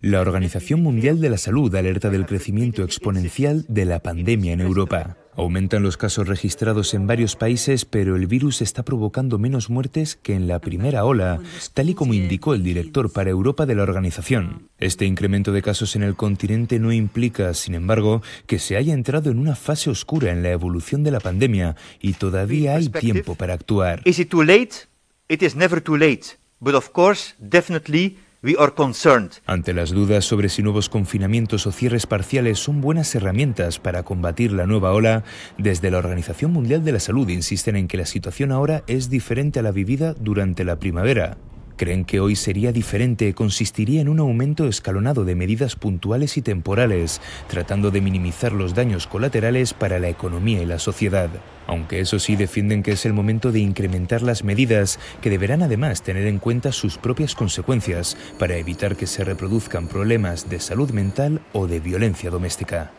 La Organización Mundial de la Salud alerta del crecimiento exponencial de la pandemia en Europa. Aumentan los casos registrados en varios países, pero el virus está provocando menos muertes que en la primera ola, tal y como indicó el director para Europa de la organización. Este incremento de casos en el continente no implica, sin embargo, que se haya entrado en una fase oscura en la evolución de la pandemia y todavía hay tiempo para actuar. Ante las dudas sobre si nuevos confinamientos o cierres parciales son buenas herramientas para combatir la nueva ola, desde la Organización Mundial de la Salud insisten en que la situación ahora es diferente a la vivida durante la primavera creen que hoy sería diferente, consistiría en un aumento escalonado de medidas puntuales y temporales, tratando de minimizar los daños colaterales para la economía y la sociedad. Aunque eso sí defienden que es el momento de incrementar las medidas, que deberán además tener en cuenta sus propias consecuencias para evitar que se reproduzcan problemas de salud mental o de violencia doméstica.